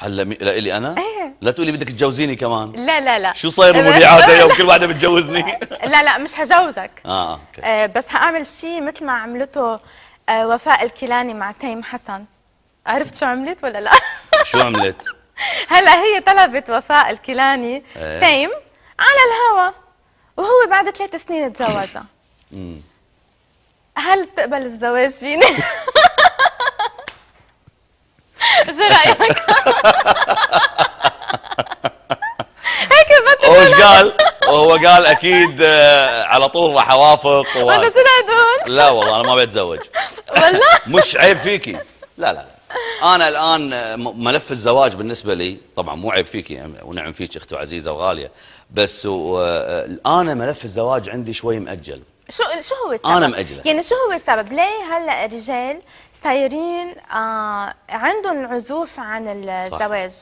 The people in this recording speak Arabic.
هلا مي... لإلي انا؟ ايه لا تقولي بدك تجوزيني كمان لا لا لا شو صاير مبيعات اليوم كل وحده بتجوزني لا لا مش هجوزك اه اوكي آه بس هعمل شيء مثل ما عملته آه وفاء الكيلاني مع تيم حسن عرفت شو عملت ولا لا؟ شو عملت؟ هلا هي طلبت وفاء الكيلاني ايه؟ تيم على الهوا وهو بعد ثلاث سنين تزوجها هل بتقبل الزواج فيني؟ شو رايك؟ هيك المثل وش قال؟ وهو قال اكيد آه، على طول راح اوافق وانا شنو لا والله انا ما بتزوج والله مش عيب فيكي لا لا لا انا الان ملف الزواج بالنسبه لي طبعا مو عيب فيك يعني، ونعم فيك اختي عزيزه وغاليه بس آه، الان ملف الزواج عندي شوي مأجل شو شو هو السبب؟ انا مأجله يعني شو هو السبب؟ ليه هلا الرجال صايرين آه عندهم عزوف عن الزواج؟ صح.